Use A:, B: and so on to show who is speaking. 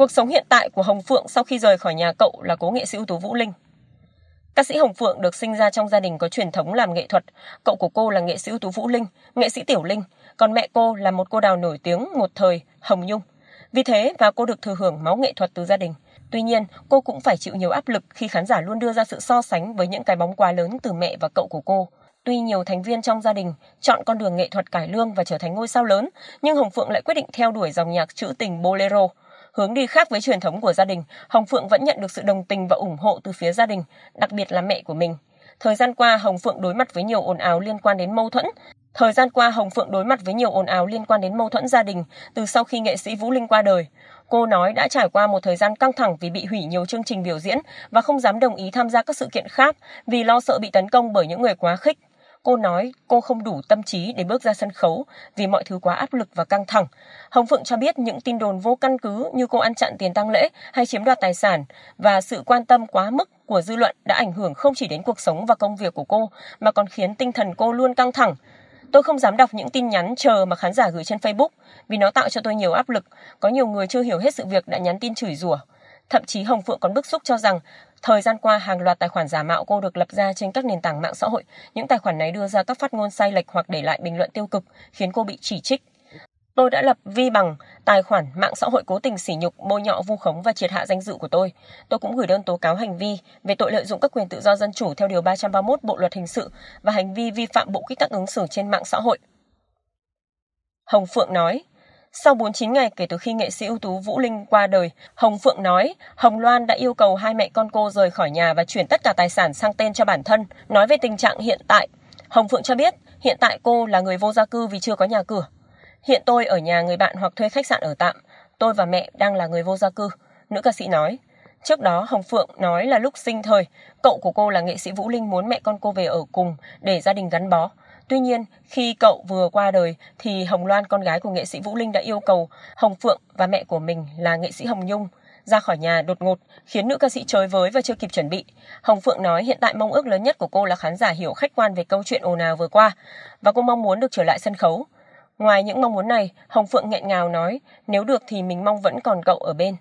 A: Cuộc sống hiện tại của Hồng Phượng sau khi rời khỏi nhà cậu là cố nghệ sĩ ưu tú Vũ Linh. Ca sĩ Hồng Phượng được sinh ra trong gia đình có truyền thống làm nghệ thuật. Cậu của cô là nghệ sĩ ưu tú Vũ Linh, nghệ sĩ Tiểu Linh, còn mẹ cô là một cô đào nổi tiếng một thời, Hồng Nhung. Vì thế và cô được thừa hưởng máu nghệ thuật từ gia đình. Tuy nhiên, cô cũng phải chịu nhiều áp lực khi khán giả luôn đưa ra sự so sánh với những cái bóng quá lớn từ mẹ và cậu của cô. Tuy nhiều thành viên trong gia đình chọn con đường nghệ thuật cải lương và trở thành ngôi sao lớn, nhưng Hồng Phượng lại quyết định theo đuổi dòng nhạc trữ tình bolero – hướng đi khác với truyền thống của gia đình, Hồng Phượng vẫn nhận được sự đồng tình và ủng hộ từ phía gia đình, đặc biệt là mẹ của mình. Thời gian qua, Hồng Phượng đối mặt với nhiều ồn ào liên quan đến mâu thuẫn. Thời gian qua, Hồng Phượng đối mặt với nhiều ồn ào liên quan đến mâu thuẫn gia đình từ sau khi nghệ sĩ Vũ Linh qua đời. Cô nói đã trải qua một thời gian căng thẳng vì bị hủy nhiều chương trình biểu diễn và không dám đồng ý tham gia các sự kiện khác vì lo sợ bị tấn công bởi những người quá khích. Cô nói cô không đủ tâm trí để bước ra sân khấu vì mọi thứ quá áp lực và căng thẳng. Hồng Phượng cho biết những tin đồn vô căn cứ như cô ăn chặn tiền tăng lễ hay chiếm đoạt tài sản và sự quan tâm quá mức của dư luận đã ảnh hưởng không chỉ đến cuộc sống và công việc của cô mà còn khiến tinh thần cô luôn căng thẳng. Tôi không dám đọc những tin nhắn chờ mà khán giả gửi trên Facebook vì nó tạo cho tôi nhiều áp lực. Có nhiều người chưa hiểu hết sự việc đã nhắn tin chửi rủa. Thậm chí Hồng Phượng còn bức xúc cho rằng Thời gian qua, hàng loạt tài khoản giả mạo cô được lập ra trên các nền tảng mạng xã hội. Những tài khoản này đưa ra các phát ngôn sai lệch hoặc để lại bình luận tiêu cực, khiến cô bị chỉ trích. Tôi đã lập vi bằng tài khoản mạng xã hội cố tình sỉ nhục, bôi nhọ vu khống và triệt hạ danh dự của tôi. Tôi cũng gửi đơn tố cáo hành vi về tội lợi dụng các quyền tự do dân chủ theo điều 331 Bộ luật hình sự và hành vi vi phạm bộ quy tắc ứng xử trên mạng xã hội. Hồng Phượng nói: sau 49 ngày kể từ khi nghệ sĩ ưu tú Vũ Linh qua đời, Hồng Phượng nói Hồng Loan đã yêu cầu hai mẹ con cô rời khỏi nhà và chuyển tất cả tài sản sang tên cho bản thân. Nói về tình trạng hiện tại, Hồng Phượng cho biết hiện tại cô là người vô gia cư vì chưa có nhà cửa. Hiện tôi ở nhà người bạn hoặc thuê khách sạn ở tạm. Tôi và mẹ đang là người vô gia cư, nữ ca sĩ nói. Trước đó, Hồng Phượng nói là lúc sinh thời, cậu của cô là nghệ sĩ Vũ Linh muốn mẹ con cô về ở cùng để gia đình gắn bó. Tuy nhiên, khi cậu vừa qua đời thì Hồng Loan con gái của nghệ sĩ Vũ Linh đã yêu cầu Hồng Phượng và mẹ của mình là nghệ sĩ Hồng Nhung ra khỏi nhà đột ngột khiến nữ ca sĩ chới với và chưa kịp chuẩn bị. Hồng Phượng nói hiện tại mong ước lớn nhất của cô là khán giả hiểu khách quan về câu chuyện ồn ào vừa qua và cô mong muốn được trở lại sân khấu. Ngoài những mong muốn này, Hồng Phượng nghẹn ngào nói nếu được thì mình mong vẫn còn cậu ở bên.